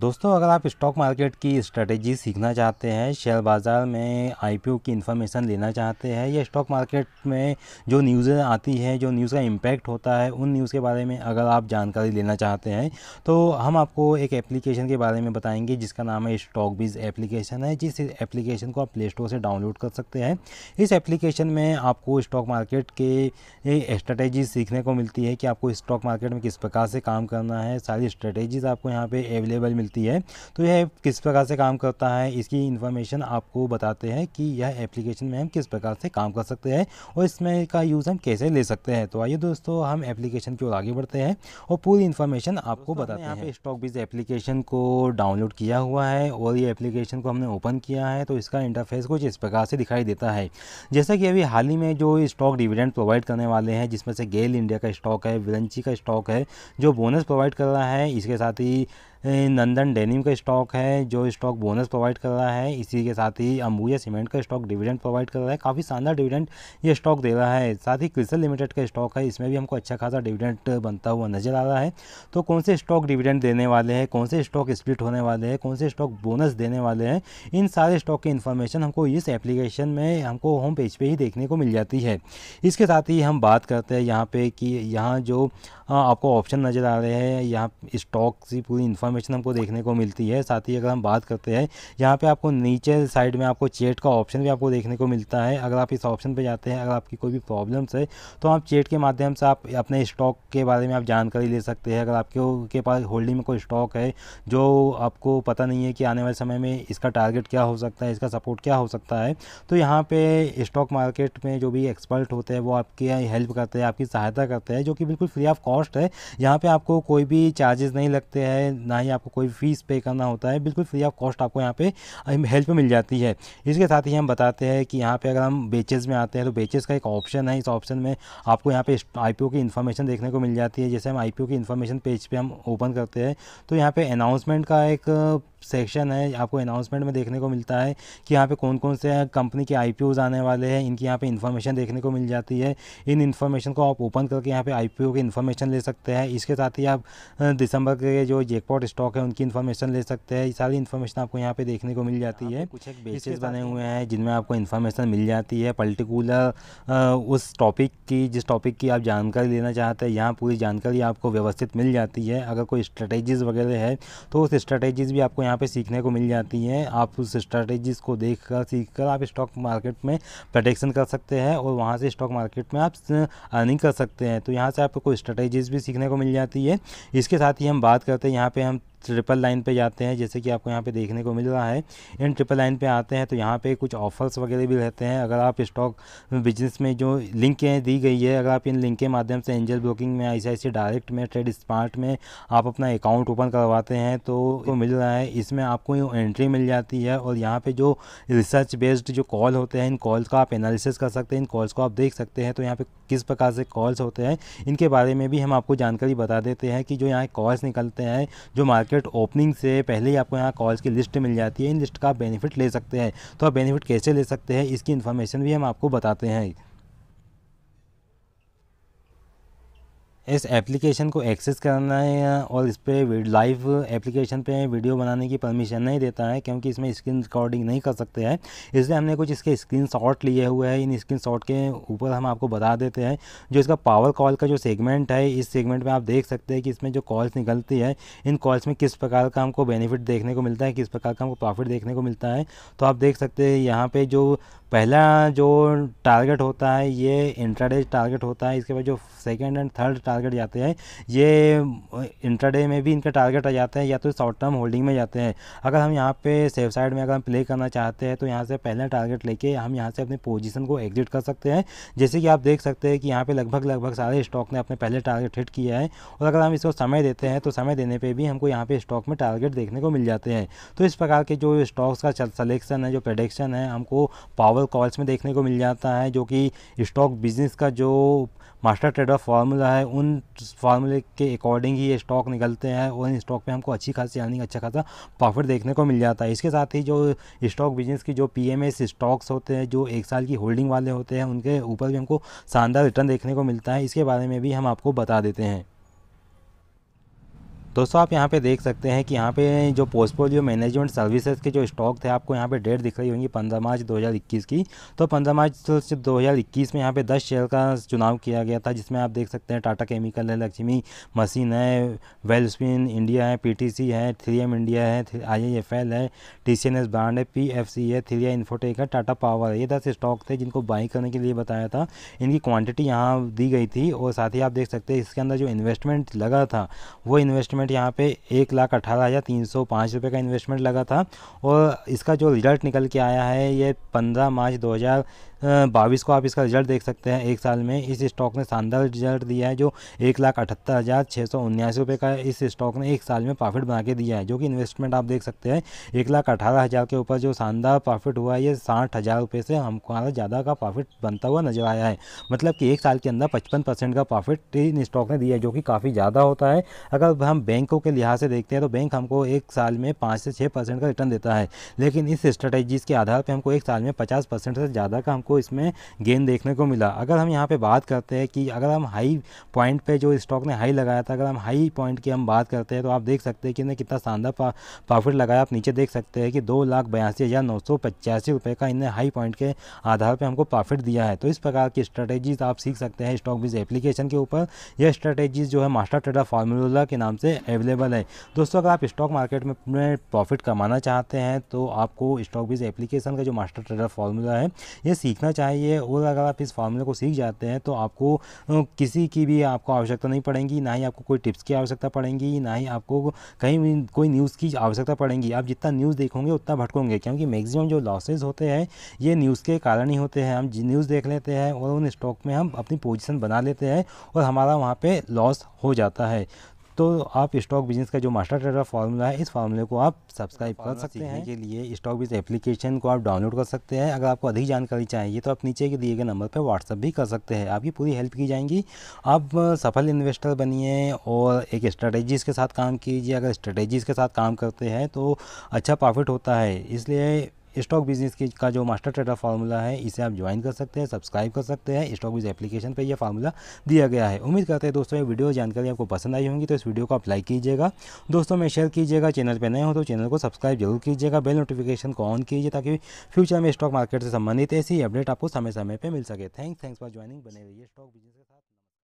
दोस्तों अगर आप स्टॉक मार्केट की स्ट्रेटेजी सीखना चाहते हैं शेयर बाज़ार में आईपीओ की इन्फॉर्मेशन लेना चाहते हैं या स्टॉक मार्केट में जो न्यूज़ें आती हैं जो न्यूज़ का इम्पैक्ट होता है उन न्यूज़ के बारे में अगर आप जानकारी लेना चाहते हैं तो हम आपको एक एप्लीकेशन के बारे में बताएंगे जिसका नाम है स्टॉक बीज एप्लीकेशन है जिस एप्लीकेशन को आप प्ले स्टोर से डाउनलोड कर सकते हैं इस एप्लीकेशन में आपको स्टॉक मार्केट के स्ट्रेटेजी सीखने को मिलती है कि आपको स्टॉक मार्केट में किस प्रकार से काम करना है सारी स्ट्रेटेजीज़ आपको यहाँ पर अवेलेबल मिलती है तो यह किस प्रकार से काम करता है इसकी इन्फॉर्मेशन आपको बताते हैं कि यह एप्लीकेशन में हम किस प्रकार से काम कर सकते हैं और इसमें का यूज़ हम कैसे ले सकते हैं तो आइए दोस्तों हम एप्लीकेशन की ओर आगे बढ़ते हैं और पूरी इन्फॉर्मेशन आपको बताते हैं स्टॉक बीज एप्लीकेशन को डाउनलोड किया हुआ है और ये एप्लीकेशन को हमने ओपन किया है तो इसका इंटरफेस कुछ इस प्रकार से दिखाई देता है जैसा कि अभी हाल ही में जो स्टॉक डिविडेंड प्रोवाइड करने वाले हैं जिसमें से गेल इंडिया का स्टॉक है विलंची का स्टॉक है जो बोनस प्रोवाइड कर रहा है इसके साथ ही नंदन डेनिम का स्टॉक है जो स्टॉक बोनस प्रोवाइड कर रहा है इसी के साथ ही अंबुजा सीमेंट का स्टॉक डिविडेंड प्रोवाइड कर रहा है काफ़ी शानदार डिविडेंड ये स्टॉक दे रहा है साथ ही क्रिसल लिमिटेड का स्टॉक है इसमें भी हमको अच्छा खासा डिविडेंट बनता हुआ नजर आ रहा है तो कौन से स्टॉक डिविडेंड देने वाले हैं कौन से स्टॉक स्प्लिट होने वाले हैं कौन से स्टॉक बोनस देने वाले हैं इन सारे स्टॉक की इन्फॉर्मेशन हमको इस एप्लीकेशन में हमको होम पेज पर ही देखने को मिल जाती है इसके साथ ही हम बात करते हैं यहाँ पर कि यहाँ जो हाँ, आपको ऑप्शन नज़र आ रहे हैं यहाँ स्टॉक की पूरी इन्फॉर्मेशन इन्फॉर्मेशन हमको देखने को मिलती है साथ ही अगर हम बात करते हैं यहाँ पे आपको नीचे साइड में आपको चेट का ऑप्शन भी आपको देखने को मिलता है अगर आप इस ऑप्शन पर जाते हैं अगर आपकी कोई भी प्रॉब्लम्स है तो आप चेट के माध्यम से आप अपने स्टॉक के बारे में आप जानकारी ले सकते हैं अगर आपके के पास होल्डिंग में कोई स्टॉक है जो आपको पता नहीं है कि आने वाले समय में इसका टारगेट क्या हो सकता है इसका सपोर्ट क्या हो सकता है तो यहाँ पे स्टॉक मार्केट में जो भी एक्सपर्ट होते हैं वो आपकी हेल्प करते हैं आपकी सहायता करते हैं जो कि बिल्कुल फ्री ऑफ कॉस्ट है यहाँ पर आपको कोई भी चार्जेस नहीं लगते हैं ना ही आपको कोई फीस पे करना होता है बिल्कुल फ्री ऑफ कॉस्ट आपको यहाँ पे हेल्प मिल जाती है इसके साथ ही हम बताते हैं कि यहाँ पे अगर हम बेचेज़ में आते हैं तो बेचेज़ का एक ऑप्शन है इस ऑप्शन में आपको यहाँ पे आई की इन्फॉर्मेशन देखने को मिल जाती है जैसे हम आई की इन्फॉर्मेशन पेज पर पे हम ओपन करते हैं तो यहाँ पर अनाउंसमेंट का एक सेक्शन है आपको अनाउंसमेंट में देखने को मिलता है कि यहाँ पे कौन कौन से कंपनी के आई आने वाले हैं इनकी यहाँ पे इन्फॉर्मेशन देखने को मिल जाती है इन इन्फॉर्मेशन को आप ओपन करके यहाँ पे आई पी ओ की इन्फॉर्मेशन ले सकते हैं इसके साथ ही आप दिसंबर के जो जेकपॉट स्टॉक है उनकी इन्फॉर्मेशन ले सकते हैं सारी इन्फॉर्मेशन आपको यहाँ पे देखने को मिल जाती है कुछ एक बेसिस बने हुए हैं जिनमें आपको इन्फॉर्मेशन मिल जाती है पर्टिकुलर उस टॉपिक की जिस टॉपिक की आप जानकारी लेना चाहते हैं यहाँ पूरी जानकारी आपको व्यवस्थित मिल जाती है अगर कोई स्ट्रेटेजीज़ वगैरह है तो उस स्ट्रेटेजीज़ भी आपको यहाँ यहाँ पे सीखने को मिल जाती हैं आप उस स्ट्रैटेजीज को देख कर सीख कर आप स्टॉक मार्केट में प्रोटेक्शन कर सकते हैं और वहाँ से स्टॉक मार्केट में आप अर्निंग कर सकते हैं तो यहाँ से आपको स्ट्रैटेजीज भी सीखने को मिल जाती है इसके साथ ही हम बात करते हैं यहाँ पर हम ट्रिपल लाइन पे जाते हैं जैसे कि आपको यहाँ पे देखने को मिल रहा है इन ट्रिपल लाइन पे आते हैं तो यहाँ पे कुछ ऑफर्स वगैरह भी रहते हैं अगर आप स्टॉक बिजनेस में जो लिंकें दी गई है अगर आप इन लिंक के माध्यम से एंजल ब्रोकिंग में आई डायरेक्ट में ट्रेड स्मार्ट में आप अपना अकाउंट ओपन करवाते हैं तो मिल रहा है इसमें आपको एंट्री मिल जाती है और यहाँ पर जो रिसर्च बेस्ड जो कॉल होते हैं इन कॉल्स का आप एनालिसिस कर सकते हैं इन कॉल्स को आप देख सकते हैं तो यहाँ पर किस प्रकार से कॉल्स होते हैं इनके बारे में भी हम आपको जानकारी बता देते हैं कि जो यहाँ कॉल्स निकलते हैं जो मार्केट मार्केट ओपनिंग से पहले ही आपको यहाँ कॉल्स की लिस्ट मिल जाती है इन लिस्ट का बेनिफिट ले सकते हैं तो आप बेनिफिट कैसे ले सकते हैं इसकी इन्फॉर्मेशन भी हम आपको बताते हैं इस एप्लीकेशन को एक्सेस करना है और इस पर लाइव एप्लीकेशन पे वीडियो बनाने की परमिशन नहीं देता है क्योंकि इसमें स्क्रीन रिकॉर्डिंग नहीं कर सकते हैं इसलिए हमने कुछ इसके स्क्रीन शॉट लिए हुए हैं इन स्क्रीन शॉट के ऊपर हम आपको बता देते हैं जो इसका पावर कॉल का जो सेगमेंट है इस सेगमेंट में आप देख सकते हैं कि इसमें जो कॉल्स निकलती है इन कॉल्स में किस प्रकार का हमको बेनिफिट देखने को मिलता है किस प्रकार का हमको प्रॉफिट देखने को मिलता है तो आप देख सकते हैं यहाँ पर जो पहला जो टारगेट होता है ये इंट्राडे टारगेट होता है इसके बाद जो सेकेंड एंड थर्ड टारगेट जाते हैं ये इंट्राडे में भी इनका टारगेट आ जाते हैं या तो शॉर्ट टर्म होल्डिंग में जाते हैं अगर हम यहाँ पे सेफ साइड में अगर हम प्ले करना चाहते हैं तो यहाँ से पहला टारगेट लेके हम यहाँ से अपनी पोजिशन को एग्जिट कर सकते हैं जैसे कि आप देख सकते हैं कि यहाँ पर लगभग लगभग सारे स्टॉक ने अपने पहले टारगेट हिट किया है और अगर हम इसको समय देते हैं तो समय देने पर भी हमको यहाँ पर स्टॉक में टारगेट देखने को मिल जाते हैं तो इस प्रकार के जो स्टॉक्स का सलेक्शन है जो प्रडिक्शन है हमको पावर आपको कॉल्स में देखने को मिल जाता है जो कि स्टॉक बिजनेस का जो मास्टर ट्रेडर फार्मूला है उन फार्मूले के अकॉर्डिंग ही ये स्टॉक निकलते हैं और इन स्टॉक में हमको अच्छी खासी अर्निंग अच्छा खासा प्रॉफिट देखने को मिल जाता है इसके साथ ही जो स्टॉक बिजनेस की जो पीएमएस स्टॉक्स होते हैं जो एक साल की होल्डिंग वाले होते हैं उनके ऊपर भी हमको शानदार रिटर्न देखने को मिलता है इसके बारे में भी हम आपको बता देते हैं दोस्तों आप यहाँ पे देख सकते हैं कि यहाँ पे जो पोस्टफोलियो मैनेजमेंट सर्विसेज के जो स्टॉक थे आपको यहाँ पे डेट दिख रही होंगी पंद्रह मार्च 2021 की तो पंद्रह मार्च 2021 में यहाँ पे दस शेयर का चुनाव किया गया था जिसमें आप देख सकते हैं टाटा केमिकल है लक्ष्मी मशीन है वेलस्पिन इंडिया है पी है थ्री इंडिया है आई है टी ब्रांड है पी है थ्री इन्फोटेक है टाटा पावर है ये दस स्टॉक थे जिनको बाई करने के लिए बताया था इनकी क्वान्टिटी यहाँ दी गई थी और साथ ही आप देख सकते हैं इसके अंदर जो इन्वेस्टमेंट लगा था वो इन्वेस्टमेंट इन्वेस्टमेंट यहाँ पे एक लाख अठारह हज़ार तीन सौ पाँच रुपये का इन्वेस्टमेंट लगा था और इसका जो रिजल्ट निकल के आया है ये पंद्रह मार्च दो हज़ार बाईस को आप इसका रिजल्ट देख सकते हैं एक साल में इस स्टॉक ने शानदार रिजल्ट दिया है जो एक लाख अठहत्तर हज़ार छः सौ उन्यासी रुपये का इस स्टॉक ने एक साल में प्रॉफिट बना के दिया है जो कि इन्वेस्टमेंट आप देख सकते हैं एक लाख अठारह हज़ार के ऊपर जो शानदार प्रॉफिट हुआ है ये साठ हज़ार रुपये से हमको ज़्यादा का प्रॉफिट बनता हुआ नजर आया है मतलब कि एक साल के अंदर पचपन परसेंट का प्रॉफिट इन स्टॉक ने दिया है जो कि काफ़ी ज़्यादा होता है अगर हम बैंकों के लिहाज से देखते हैं तो बैंक हमको एक साल में पाँच से छः परसेंट का रिटर्न देता है लेकिन इस स्ट्रेटेजीज़ के आधार पर हमको एक साल में पचास परसेंट से ज़्यादा का हमको इसमें गेन देखने को मिला अगर हम यहाँ पे बात करते हैं कि अगर हम हाई पॉइंट पे जो स्टॉक ने हाई लगाया था अगर हम हाई पॉइंट की हम बात करते हैं तो आप देख सकते हैं कि इन्हें कितना शानदार प्रॉफिट लगाया आप नीचे देख सकते हैं कि दो लाख बयासी हज़ार नौ सौ पचासी रुपये का इन्हें हाई पॉइंट के आधार पर हमको प्रॉफिट दिया है तो इस प्रकार की स्ट्रेटेजीज आप सीख सकते हैं स्टॉक बिज एप्लीकेशन के ऊपर यह स्ट्रेटेजीज जो है मास्टर ट्रेडर फार्मूला के नाम से अवेलेबल है दोस्तों अगर आप स्टॉक मार्केट में अपने प्रॉफिट कमाना चाहते हैं तो आपको स्टॉक बिज एप्लीकेशन का जो मास्टर ट्रेडर फार्मूला है यह सीखना सीखना चाहिए और अगर आप इस फार्मूले को सीख जाते हैं तो आपको किसी की भी आपको आवश्यकता नहीं पड़ेगी ना ही आपको कोई टिप्स की आवश्यकता पड़ेगी ना ही आपको कहीं भी कोई न्यूज़ की आवश्यकता पड़ेगी आप जितना न्यूज़ देखोगे उतना भटकोगे क्योंकि मैक्सिमम जो लॉसेज होते हैं ये न्यूज़ के कारण ही होते हैं हम न्यूज़ देख लेते हैं और उन स्टॉक में हम अपनी पोजिशन बना लेते हैं और हमारा वहाँ पर लॉस हो जाता है तो आप स्टॉक बिजनेस का जो मास्टर ट्रेडर फार्मूला है इस फार्मूले को आप सब्सक्राइब कर सकते हैं के लिए स्टॉक बिजनेस एप्लीकेशन को आप डाउनलोड कर सकते हैं अगर आपको अधिक जानकारी चाहिए तो आप नीचे के दिए गए नंबर पर व्हाट्सअप भी कर सकते हैं आपकी पूरी हेल्प की जाएंगी आप सफल इन्वेस्टर बनिए और एक स्ट्रेटेजीज़ के साथ काम कीजिए अगर स्ट्रेटेजीज़ के साथ काम करते हैं तो अच्छा प्रॉफिट होता है इसलिए स्टॉक बिजनेस के का जो मास्टर ट्रेडर फार्मूला है इसे आप ज्वाइन कर सकते हैं सब्सक्राइब कर सकते हैं स्टॉक बिज एप्लीकेशन पर यह फार्मूला दिया गया है उम्मीद करते हैं दोस्तों ये वीडियो जानकारी आपको पसंद आई होंगी तो इस वीडियो को आप लाइक कीजिएगा दोस्तों में शेयर कीजिएगा चैनल पर नए हो तो चैनल को सब्सक्राइब जरूर कीजिएगा बेल नोटिफिकेशन को ऑन कीजिए ताकि फ्यूचर में स्टॉक मार्केट से संबंधित ऐसी अपडेट आपको समय समय पर मिल सके थैंक थैंक्स फॉर ज्वाइनिंग बने रहिए स्टॉक बिजनेस